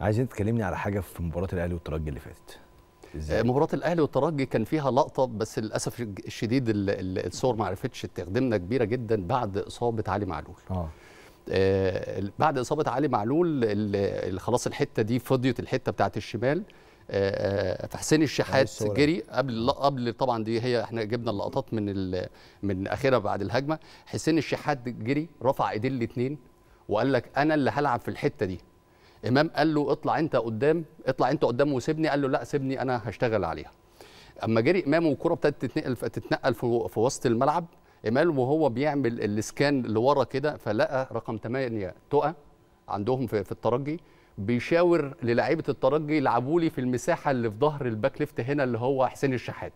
عايزين تكلمني على حاجه في مباراه الاهلي والترجي اللي فاتت إزاي؟ آه، مباراه الاهلي والترجي كان فيها لقطه بس للاسف الشديد الصور ما عرفتش تخدمنا كبيره جدا بعد اصابه علي معلول آه. آه، بعد اصابه علي معلول خلاص الحته دي فضيت الحته بتاعت الشمال فحسين آه، الشحات جري قبل قبل طبعا دي هي احنا جبنا اللقطات من من اخرها بعد الهجمه حسين الشحات جري رفع ايديه الاثنين وقال لك انا اللي هلعب في الحته دي امام قال له اطلع انت قدام اطلع انت قدام وسيبني قال له لا سيبني انا هشتغل عليها اما جري امام والكره ابتدت تتنقل تتنقل في, وسط الملعب امام وهو بيعمل الاسكان لورا كده فلقى رقم 8 تقى عندهم في الترجي بيشاور للاعيبه الترجي يلعبوا لي في المساحه اللي في ظهر الباك ليفت هنا اللي هو حسين الشحات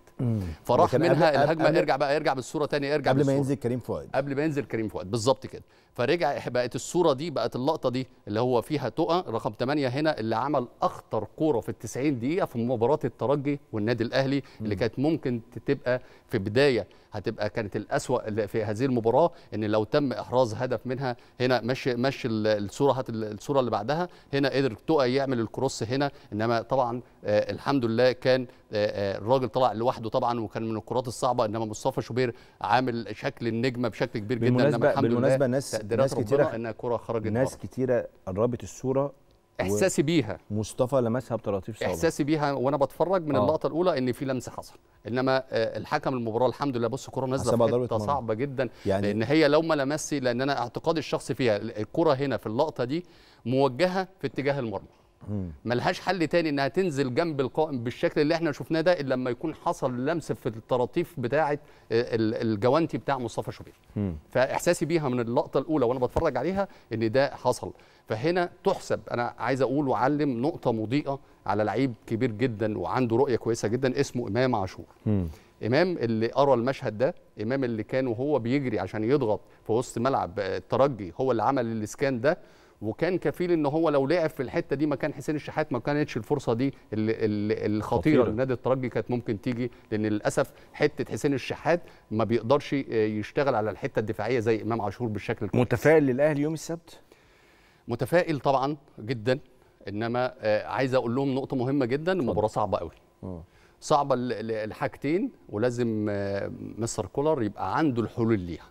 فراح منها قبل الهجمه قبل ارجع بقى ارجع بالصوره تاني ارجع قبل بالصورة. ما ينزل كريم فؤاد قبل ما ينزل كريم فؤاد بالظبط كده فرجع بقت الصوره دي بقت اللقطه دي اللي هو فيها تقى رقم 8 هنا اللي عمل اخطر كوره في ال 90 دقيقه في مباراه الترجي والنادي الاهلي مم. اللي كانت ممكن تبقى في بدايه هتبقى كانت الأسوأ في هذه المباراة إن لو تم إحراز هدف منها هنا مشي مشي الصورة هات الصورة اللي بعدها هنا قدر تقى يعمل الكروس هنا انما طبعا آه، الحمد لله كان آه، آه، الراجل طلع لوحده طبعا وكان من الكرات الصعبه انما مصطفى شوبير عامل شكل النجمه بشكل كبير جدا بالمناسبه الحمد بالمناسبه ناس ناس كتيره انها كره خرجت ناس كتيره قربت الصوره احساسي بيها مصطفى لمسها بطراطيف صعبه احساسي بيها وانا بتفرج من آه. اللقطه الاولى ان في لمس حصل انما آه، الحكم المباراه الحمد لله بص الكره نازله في حته صعبه جدا يعني لان هي لو ما لمسي لان انا اعتقادي الشخصي فيها الكره هنا في اللقطه دي موجهه في اتجاه المرمى ملهاش حل تاني انها تنزل جنب القائم بالشكل اللي احنا شفناه ده الا لما يكون حصل لمس في الطراطيف بتاعه آه، الجوانتي بتاع مصطفى شوبير فاحساسي بيها من اللقطه الاولى وانا بتفرج عليها ان ده حصل فهنا تحسب انا عايز اقول وعلم نقطه مضيئه على لعيب كبير جدا وعنده رؤيه كويسه جدا اسمه امام عاشور امام اللي قرا المشهد ده امام اللي كان وهو بيجري عشان يضغط في وسط ملعب آه، الترجي هو اللي عمل الاسكان ده وكان كفيل ان هو لو لعب في الحته دي مكان حسين الشحات ما كانتش الفرصه دي الخطيره لنادي الترجي كانت ممكن تيجي لان للاسف حته حسين الشحات ما بيقدرش آه، يشتغل على الحته الدفاعيه زي امام عاشور بالشكل الكويس متفائل للاهلي يوم السبت متفائل طبعا جدا انما آه، عايز اقول لهم نقطه مهمه جدا المباراه صعبه قوي آه. صعبه الحاجتين ولازم مستر كولر يبقى عنده الحلول ليها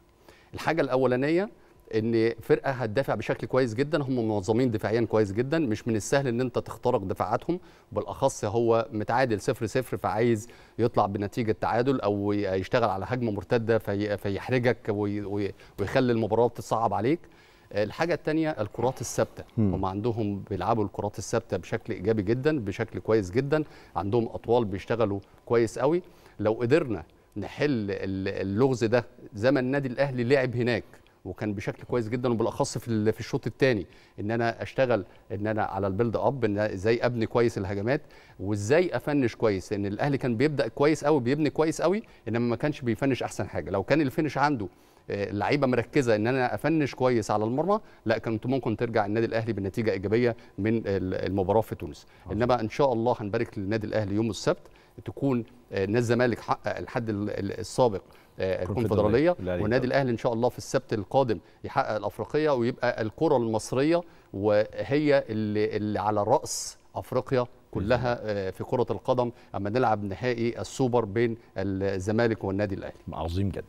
الحاجه الاولانيه ان فرقه هتدافع بشكل كويس جدا هم منظمين دفاعيا كويس جدا مش من السهل ان انت تخترق دفاعاتهم بالاخص هو متعادل 0 0 فعايز يطلع بنتيجه تعادل او يشتغل على هجمه مرتده في فيحرجك ويخلي المباراه تصعب عليك الحاجة الثانية الكرات الثابتة هم عندهم بيلعبوا الكرات الثابتة بشكل إيجابي جدا بشكل كويس جدا عندهم أطوال بيشتغلوا كويس قوي لو قدرنا نحل اللغز ده زي ما النادي الأهلي لعب هناك وكان بشكل كويس جدا وبالاخص في في الشوط الثاني ان انا اشتغل ان انا على البيلد اب ان ازاي ابني كويس الهجمات وازاي افنش كويس لان الاهلي كان بيبدا كويس قوي بيبني كويس قوي انما ما كانش بيفنش احسن حاجه لو كان الفينش عنده آه، اللعيبه مركزه ان انا افنش كويس على المرمى لا كنت ممكن ترجع النادي الاهلي بنتيجه ايجابيه من المباراه في تونس انما ان شاء الله هنبارك للنادي الاهلي يوم السبت تكون آه، نادي الزمالك حقق الحد السابق آه، الكونفدراليه والنادي الاهلي ان شاء الله في السبت القادم يحقق الافريقيه ويبقى الكره المصريه وهي اللي, اللي على راس افريقيا كلها آه، في كره القدم اما نلعب نهائي السوبر بين الزمالك والنادي الاهلي عظيم جدا